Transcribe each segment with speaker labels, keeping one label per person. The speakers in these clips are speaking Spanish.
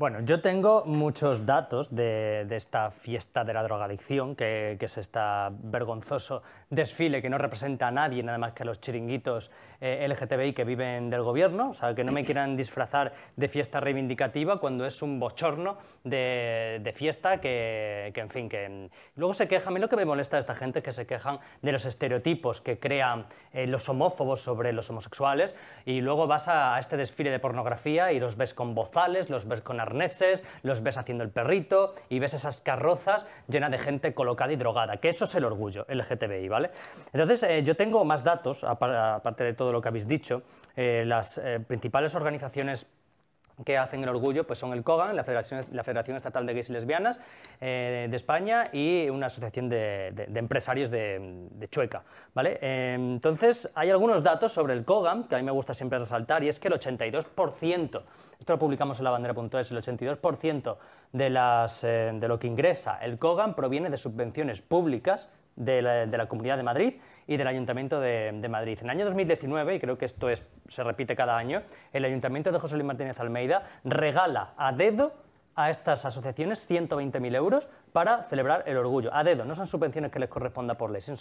Speaker 1: Bueno, yo tengo muchos datos de, esta fiesta de la drogadicción, que, que, es este vergonzoso desfile que no representa a nadie, nada más que a los chiringuitos eh, LGTBI que viven del gobierno. O sea, que no me quieran disfrazar de fiesta reivindicativa cuando es un bochorno de, fiesta que, en fin, que. Luego se quejan. A lo que me molesta de esta gente es que se quejan de los estereotipos que crean eh, los homófobos sobre los homosexuales y luego vas a, este desfile de pornografía y los ves con bozales, los ves con los ves haciendo el perrito y ves esas carrozas llenas de gente colocada y drogada, que eso es el orgullo LGTBI, ¿vale? Entonces, eh, yo tengo más datos, aparte de todo lo que habéis dicho, eh, las eh, principales organizaciones que hacen el orgullo pues son el COGAN, la Federación, la Federación Estatal de Gays y Lesbianas eh, de España y una asociación de, empresarios de, Chueca. ¿vale? Eh, entonces, hay algunos datos sobre el COGAN que a mí me gusta siempre resaltar y es que el 82%, esto lo publicamos en la bandera.es, el 82% de, las, eh, de lo que ingresa el COGAN proviene de subvenciones públicas de la, Comunidad de Madrid y del Ayuntamiento de, de, Madrid. En el año 2019, y creo que esto es se repite cada año, el Ayuntamiento de José Luis Martínez Almeida regala a dedo a estas asociaciones 120.000 euros para celebrar el orgullo. A dedo, no son subvenciones que les corresponda por ley, son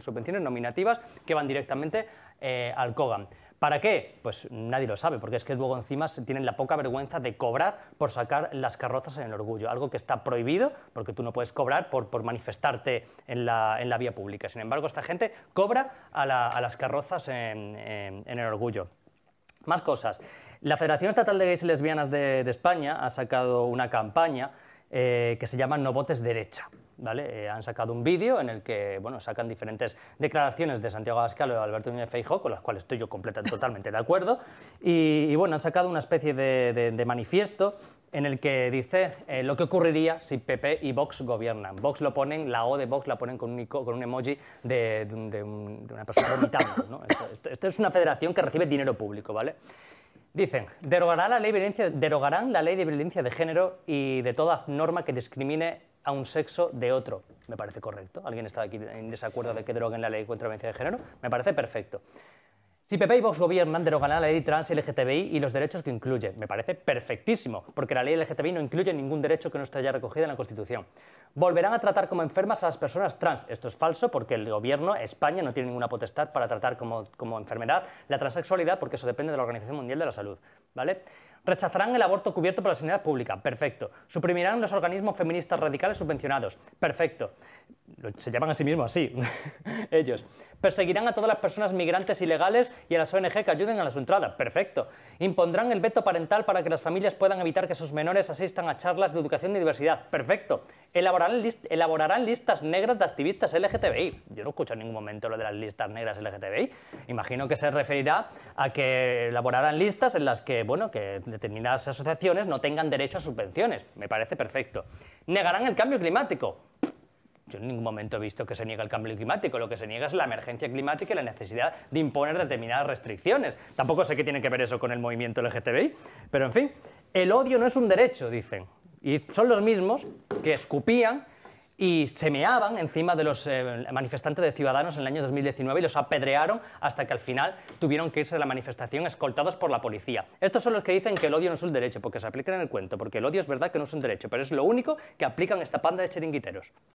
Speaker 1: subvenciones nominativas que van directamente eh, al COGAN. ¿Para qué? Pues nadie lo sabe, porque es que luego encima tienen la poca vergüenza de cobrar por sacar las carrozas en el orgullo, algo que está prohibido porque tú no puedes cobrar por, manifestarte en la, vía pública. Sin embargo, esta gente cobra a, las carrozas en, el orgullo. Más cosas. La Federación Estatal de Gays y Lesbianas de, España ha sacado una campaña eh, que se llama No Votes Derecha. Eh, han sacado un vídeo en el que bueno, sacan diferentes declaraciones de Santiago Abascal o Alberto Núñez Feijóo, con las cuales estoy yo completamente totalmente de acuerdo, y, bueno, han sacado una especie de, manifiesto en el que dice eh, lo que ocurriría si PP y Vox gobiernan. Vox lo ponen, la O de Vox la ponen con un, con un emoji de, una persona vomitando. Esto, es una federación que recibe dinero público, ¿vale? Dicen, derogará la ley de violencia, derogarán la ley de violencia de género y de toda norma que discrimine a un sexo de otro. Me parece correcto. ¿Alguien está aquí en desacuerdo de que droguen la ley contra la violencia de género? Me parece perfecto. Si Pepe y Vox gobiernan, derogarán la ley trans y LGTBI y los derechos que incluye. Me parece perfectísimo, porque la ley LGTBI no incluye ningún derecho que no esté ya recogido en la Constitución. Volverán a tratar como enfermas a las personas trans. Esto es falso porque el gobierno, España, no tiene ninguna potestad para tratar como, como enfermedad la transexualidad, porque eso depende de la Organización Mundial de la Salud. ¿vale? Rechazarán el aborto cubierto por la sanidad pública. Perfecto. Suprimirán los organismos feministas radicales subvencionados. Perfecto. Se llaman a sí mismos así, ellos. Perseguirán a todas las personas migrantes ilegales y a las ONG que ayuden a su entrada. Perfecto. Impondrán el veto parental para que las familias puedan evitar que sus menores asistan a charlas de educación y diversidad. Perfecto. Elaborarán, listas negras de activistas LGTBI. Yo no escucho en ningún momento lo de las listas negras LGTBI. Imagino que se referirá a que elaborarán listas en las que, bueno, que determinadas asociaciones no tengan derecho a subvenciones. Me parece perfecto. Negarán el cambio climático. Yo en ningún momento he visto que se niega el cambio climático, lo que se niega es la emergencia climática y la necesidad de imponer determinadas restricciones. Tampoco sé qué tiene que ver eso con el movimiento LGTBI, pero en fin, el odio no es un derecho, dicen. Y son los mismos que escupían y semeaban encima de los eh, manifestantes de Ciudadanos en el año 2019 y los apedrearon hasta que al final tuvieron que irse de la manifestación escoltados por la policía. Estos son los que dicen que el odio no es un derecho, porque se aplican en el cuento, porque el odio es verdad que no es un derecho, pero es lo único que aplican esta panda de chiringuiteros.